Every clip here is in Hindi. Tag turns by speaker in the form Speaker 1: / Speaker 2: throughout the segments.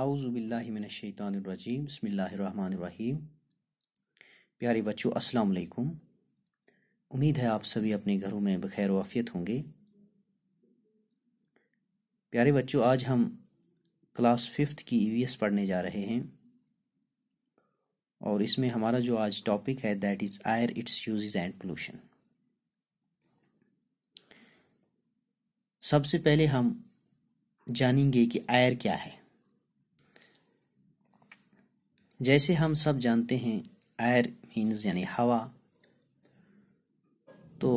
Speaker 1: आउज़बिल्लिमिनशैतरजीम बसमीम प्यारे बच्चों अस्सलाम वालेकुम उम्मीद है आप सभी अपने घरों में बखैर वाफियत होंगे प्यारे बच्चों आज हम क्लास फिफ्थ की ईवीएस e पढ़ने जा रहे हैं और इसमें हमारा जो आज टॉपिक है that is air its uses and pollution सबसे पहले हम जानेंगे कि आयर क्या है जैसे हम सब जानते हैं एयर मीन्स यानी हवा तो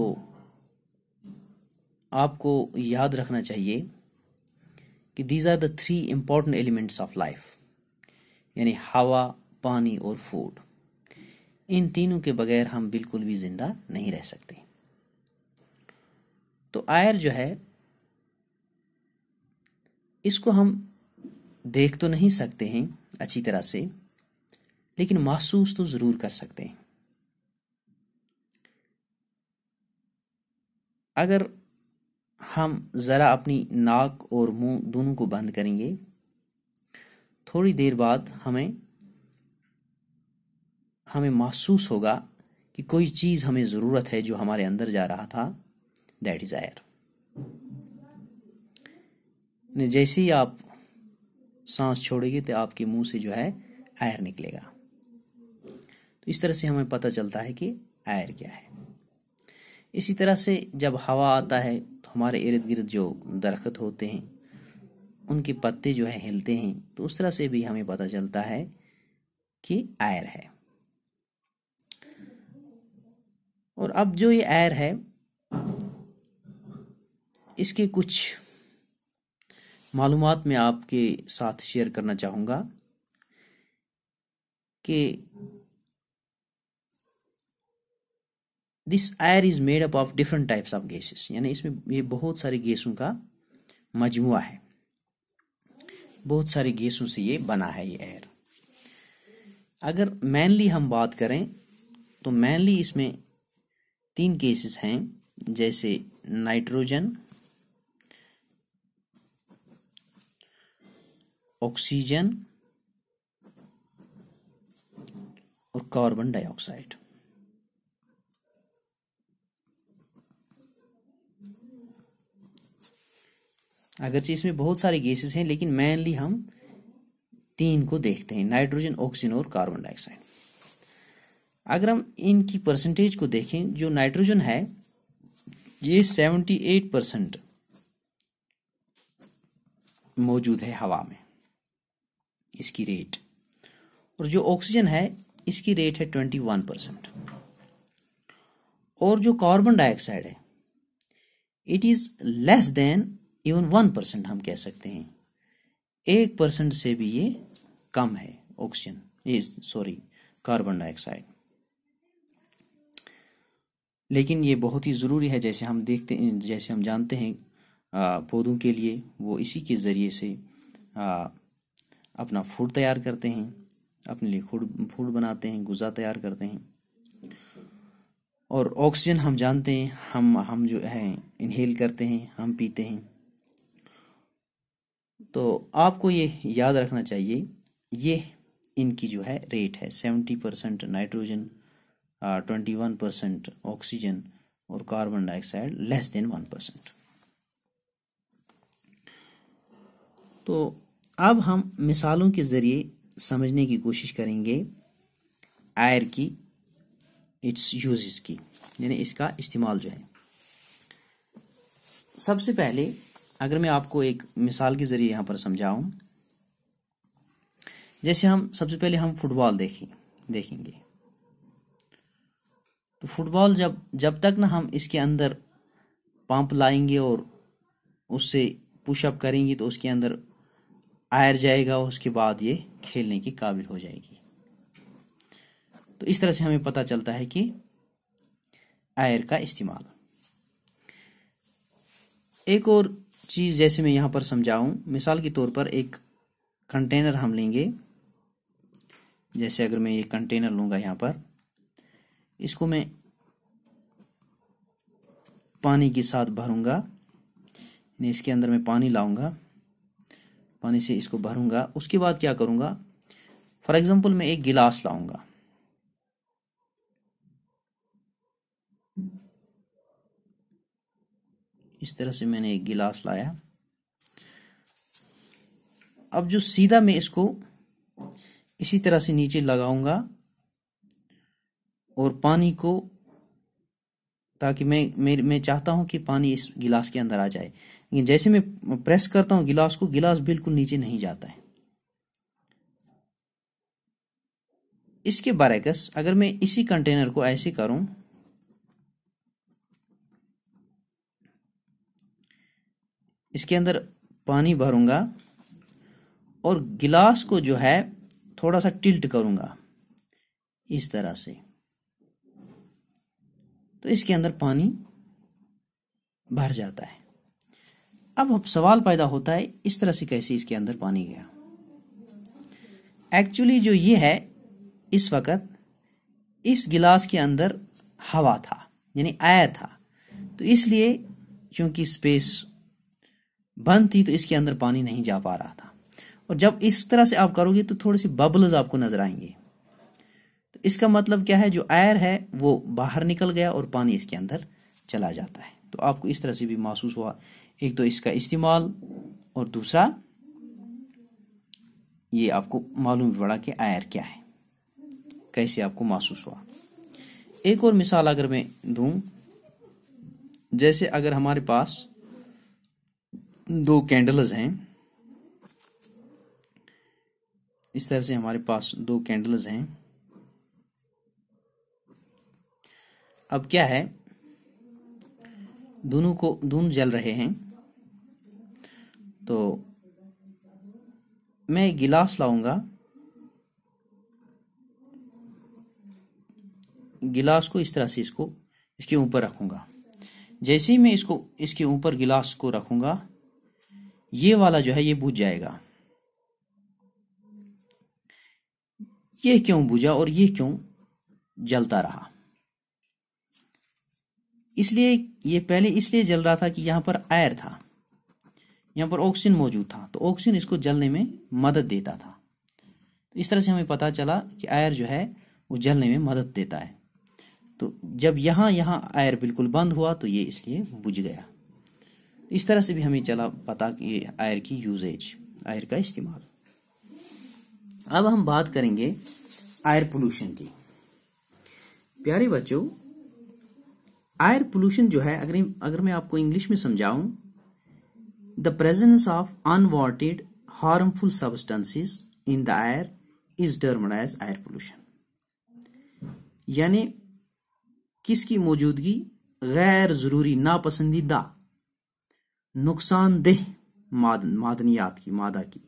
Speaker 1: आपको याद रखना चाहिए कि these are the three important elements of life यानी हवा पानी और फूड इन तीनों के बगैर हम बिल्कुल भी जिंदा नहीं रह सकते तो आयर जो है इसको हम देख तो नहीं सकते हैं अच्छी तरह से लेकिन महसूस तो जरूर कर सकते हैं अगर हम ज़रा अपनी नाक और मुंह दोनों को बंद करेंगे थोड़ी देर बाद हमें हमें महसूस होगा कि कोई चीज़ हमें ज़रूरत है जो हमारे अंदर जा रहा था दैट इज़ आयर जैसे ही आप सांस छोड़ेंगे तो आपके मुंह से जो है आयर निकलेगा इस तरह से हमें पता चलता है कि आयर क्या है इसी तरह से जब हवा आता है तो हमारे इर्द गिर्द जो दरख्त होते हैं उनके पत्ते जो है हिलते हैं तो उस तरह से भी हमें पता चलता है कि आयर है और अब जो ये एयर है इसके कुछ मालूमात मैं आपके साथ शेयर करना चाहूँगा कि this air is made up of different types of gases यानी इसमें ये बहुत सारे गैसों का मजमु है बहुत सारे गैसों से ये बना है ये एयर अगर मैनली हम बात करें तो मैनली इसमें तीन केसेस हैं जैसे नाइट्रोजन ऑक्सीजन और कार्बन डाइऑक्साइड अगरचे इसमें बहुत सारे गैसेस हैं लेकिन मेनली हम तीन को देखते हैं नाइट्रोजन ऑक्सीजन और कार्बन डाइऑक्साइड अगर हम इनकी परसेंटेज को देखें जो नाइट्रोजन है ये सेवेंटी एट परसेंट मौजूद है हवा में इसकी रेट और जो ऑक्सीजन है इसकी रेट है ट्वेंटी वन परसेंट और जो कार्बन डाइऑक्साइड है it is less than even one percent हम कह सकते हैं एक परसेंट से भी ये कम है ऑक्सीजन ये सॉरी कार्बन डाइऑक्साइड लेकिन ये बहुत ही ज़रूरी है जैसे हम देखते हैं जैसे हम जानते हैं पौधों के लिए वो इसी के ज़रिए से आ, अपना फूड तैयार करते हैं अपने लिए फूड फूड बनाते हैं गुजा तैयार करते हैं और ऑक्सीजन हम जानते हैं हम हम जो है इनहेल करते हैं हम पीते हैं तो आपको ये याद रखना चाहिए ये इनकी जो है रेट है seventy percent nitrogen twenty one percent oxygen और carbon dioxide less than one percent तो अब हम मिसालों के जरिए समझने की कोशिश करेंगे आयर की इट्स यूजेस की यानी इसका इस्तेमाल जो है सबसे पहले अगर मैं आपको एक मिसाल के जरिए यहाँ पर समझाऊं जैसे हम सबसे पहले हम फुटबॉल देखें देखेंगे तो फुटबॉल जब जब तक ना हम इसके अंदर पंप लाएंगे और उससे पुशअप करेंगे तो उसके अंदर आयर जाएगा उसके बाद ये खेलने के काबिल हो जाएगी तो इस तरह से हमें पता चलता है कि आयर का इस्तेमाल एक और चीज़ जैसे मैं यहाँ पर समझाऊँ मिसाल के तौर पर एक कंटेनर हम लेंगे जैसे अगर मैं ये कंटेनर लूँगा यहाँ पर इसको मैं पानी के साथ भरूंगा इसके अंदर मैं पानी लाऊंगा पानी से इसको भरूंगा उसके बाद क्या करूंगा फॉर एग्जाम्पल मैं एक गिलास लाऊंगा इस तरह से मैंने एक गिलास लाया अब जो सीधा मैं इसको इसी तरह से नीचे लगाऊंगा और पानी को ताकि मैं मैं, मैं चाहता हूं कि पानी इस गिलास के अंदर आ जाए लेकिन जैसे मैं प्रेस करता हूं गिलास को गिलास बिल्कुल नीचे नहीं जाता है इसके बरक्स अगर मैं इसी कंटेनर को ऐसे करूं इसके अंदर पानी भरूंगा और गिलास को जो है थोड़ा सा टिल्ट करूंगा इस तरह से तो इसके अंदर पानी भर जाता है अब अब सवाल पैदा होता है इस तरह से कैसे इसके अंदर पानी गया एक्चुअली जो ये है इस वक्त इस गिलास के अंदर हवा था यानी आयर था तो इसलिए क्योंकि स्पेस बंद थी तो इसके अंदर पानी नहीं जा पा रहा था और जब इस तरह से आप करोगे तो थोड़े से बबल्स आपको नजर आएंगे तो इसका मतलब क्या है जो एयर है वो बाहर निकल गया और पानी इसके अंदर चला जाता है तो आपको इस तरह से भी महसूस हुआ एक तो इसका इस्तेमाल और दूसरा ये आपको मालूम पड़ा कि आयर क्या है कैसे आपको महसूस हुआ एक और मिसाल अगर मैं दूं जैसे अगर हमारे पास दो कैंडल्स हैं इस तरह से हमारे पास दो कैंडल्स हैं अब क्या है दोनों को दोनों जल रहे हैं तो मैं एक गिलास लाऊंगा गिलास को इस तरह से इसको इसके ऊपर रखूंगा जैसे ही मैं इसको इसके ऊपर गिलास को रखूंगा ये वाला जो है ये बुझ जाएगा ये क्यों बुझा और ये क्यों जलता रहा इसलिए ये पहले इसलिए जल रहा था कि यहां पर आयर था यहां पर ऑक्सीजन मौजूद था तो ऑक्सीजन इसको जलने में मदद देता था तो इस तरह से हमें पता चला कि आयर जो है वो जलने में मदद देता है तो जब यहां यहां आयर बिल्कुल बंद हुआ तो ये इसलिए बुझ गया तो इस तरह से भी हमें चला पता कि आयर की यूजेज आयर का इस्तेमाल अब हम बात करेंगे आयर पोल्यूशन की प्यारे बच्चों आयर पोल्यूशन जो है अगर अगर मैं आपको इंग्लिश में समझाऊं the presence of unwanted harmful substances in the air is termed as pollution pollution यानी किसकी मौजूदगी गैर जरूरी नापसंदीदा नुकसानदेह माद, मादनियात की मादा की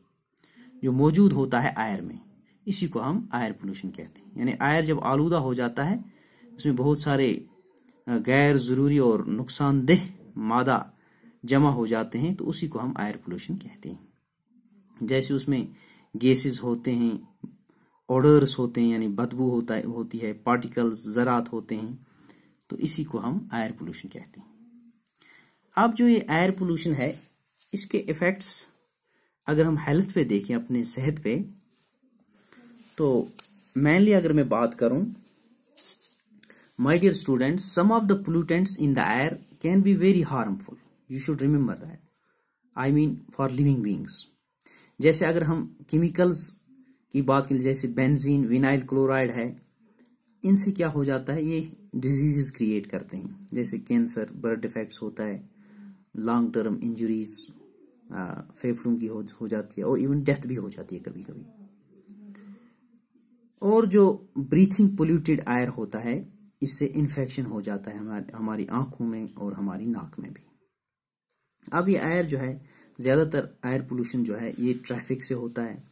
Speaker 1: जो मौजूद होता है आयर में इसी को हम आयर पोल्यूशन कहते हैं यानी आयर जब आलूदा हो जाता है उसमें बहुत सारे गैर ज़रूरी और नुकसानदेह मादा जमा हो जाते हैं तो उसी को हम आयर पोल्यूशन कहते हैं जैसे उसमें गैसेस होते हैं ऑर्डर्स होते हैं यानी बदबू होता है होती है पार्टिकल्स ज़रात होते हैं तो इसी को हम आयर पोल्यूशन कहते हैं अब जो ये एयर पोल्यूशन है इसके इफ़ेक्ट्स अगर हम हेल्थ पे देखें अपने सेहत पे तो मेनली अगर मैं बात करूं my dear students some of the pollutants in the air can be very harmful you should remember that I mean for living beings जैसे अगर हम केमिकल्स की बात करें जैसे बेंजीन विनाइल क्लोराइड है इनसे क्या हो जाता है ये डिजीजेस क्रिएट करते हैं जैसे कैंसर ब्लड डिफेक्ट्स होता है लॉन्ग टर्म इंजरीज फेफड़ों की हो, हो जाती है और इवन डेथ भी हो जाती है कभी कभी और जो ब्रीथिंग पोल्यूटेड आयर होता है इससे इन्फेक्शन हो जाता है हमारे हमारी आंखों में और हमारी नाक में भी अब ये आयर जो है ज़्यादातर आयर पोल्यूशन जो है ये ट्रैफिक से होता है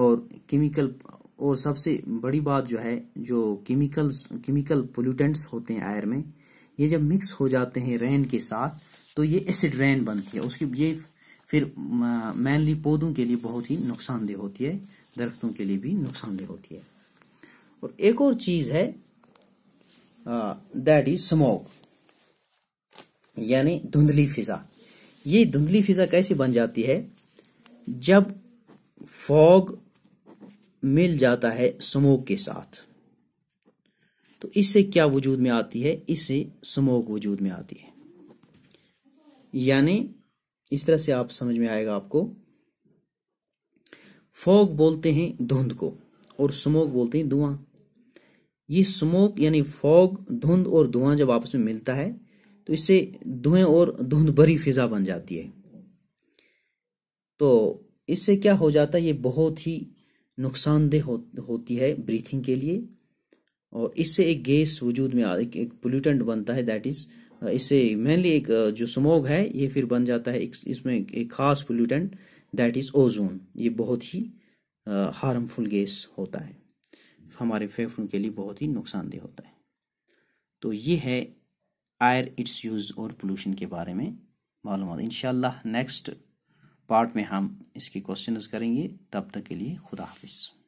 Speaker 1: और केमिकल और सबसे बड़ी बात जो है जो केमिकल्स केमिकल पोल्यूटेंट्स होते हैं आयर में ये जब मिक्स हो जाते हैं रेन के साथ तो ये एसिड रेन बनती है उसकी ये फिर मेनली पौधों के लिए बहुत ही नुकसानदेह होती है दरख्तों के लिए भी नुकसानदेह होती है और एक और चीज है दैट इज स्मोक यानी धुंधली फिजा ये धुंधली फिजा कैसी बन जाती है जब फॉग मिल जाता है स्मोक के साथ तो इससे क्या वजूद में आती है इससे स्मोक वजूद में आती है यानी इस तरह से आप समझ में आएगा आपको फोग बोलते हैं धुंध को और स्मोक बोलते हैं धुआं ये स्मोक यानी फॉग धुंध और धुआं जब आपस में मिलता है तो इससे धुएं और धुंध भरी फिजा बन जाती है तो इससे क्या हो जाता है ये बहुत ही नुकसानदेह हो, होती है ब्रीथिंग के लिए और इससे एक गैस वजूद में आ एक, एक पोल्यूटेंट बनता है दैट इज इससे मेनली एक जो स्मोग है ये फिर बन जाता है इसमें एक खास पोल्यूटेंट दैट इज ओजोन ये बहुत ही हार्मफुल गैस होता है हमारे फेफड़ों के लिए बहुत ही नुकसानदेह होता है तो ये है आयर इट्स यूज़ और पोल्यूशन के बारे में मालूम इन नेक्स्ट पार्ट में हम इसके क्वेश्चन करेंगे तब तक के लिए खुदा हाफिज़